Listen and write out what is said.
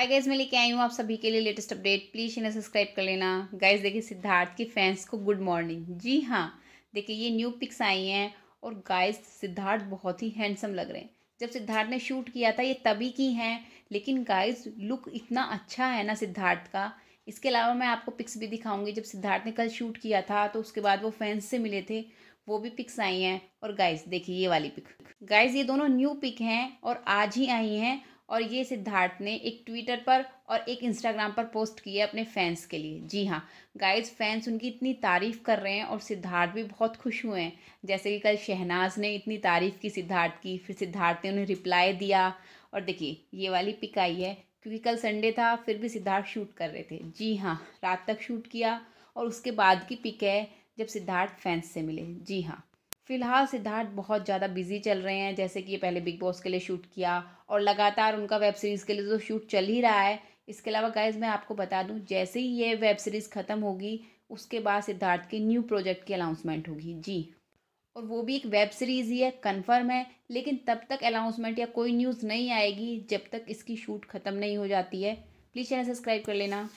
hi guys मैं लेके आई हूँ आप सभी के लिए लेटेस्ट अपडेट प्लीज़ इन्हें सब्सक्राइब कर लेना गाइज देखिए सिद्धार्थ के फैंस को गुड मॉर्निंग जी हाँ देखिए ये न्यू पिक्स आई हैं और गाइज सिद्धार्थ बहुत ही हैंडसम लग रहे हैं जब सिद्धार्थ ने शूट किया था ये तभी की हैं लेकिन गाइज लुक इतना अच्छा है ना सिद्धार्थ का इसके अलावा मैं आपको पिक्स भी दिखाऊंगी जब सिद्धार्थ ने कल शूट किया था तो उसके बाद वो फैंस से मिले थे वो भी पिक्स आई हैं और गाइज देखिए ये वाली पिक गाइज ये दोनों न्यू पिक हैं और आज ही आई हैं और ये सिद्धार्थ ने एक ट्विटर पर और एक इंस्टाग्राम पर पोस्ट किया अपने फैंस के लिए जी हाँ गाइस फैंस उनकी इतनी तारीफ़ कर रहे हैं और सिद्धार्थ भी बहुत खुश हुए हैं जैसे कि कल शहनाज ने इतनी तारीफ़ की सिद्धार्थ की फिर सिद्धार्थ ने उन्हें रिप्लाई दिया और देखिए ये वाली पिक आई है क्योंकि कल संडे था फिर भी सिद्धार्थ शूट कर रहे थे जी हाँ रात तक शूट किया और उसके बाद की पिक है जब सिद्धार्थ फैंस से मिले जी हाँ फ़िलहाल सिद्धार्थ बहुत ज़्यादा बिजी चल रहे हैं जैसे कि पहले बिग बॉस के लिए शूट किया और लगातार उनका वेब सीरीज़ के लिए तो शूट चल ही रहा है इसके अलावा गाइज मैं आपको बता दूं जैसे ही ये वेब सीरीज़ ख़त्म होगी उसके बाद सिद्धार्थ के न्यू प्रोजेक्ट की अनाउंसमेंट होगी जी और वो भी एक वेब सीरीज़ ही है कन्फर्म है लेकिन तब तक अनाउंसमेंट या कोई न्यूज़ नहीं आएगी जब तक इसकी शूट ख़त्म नहीं हो जाती है प्लीज़ चैनल सब्सक्राइब कर लेना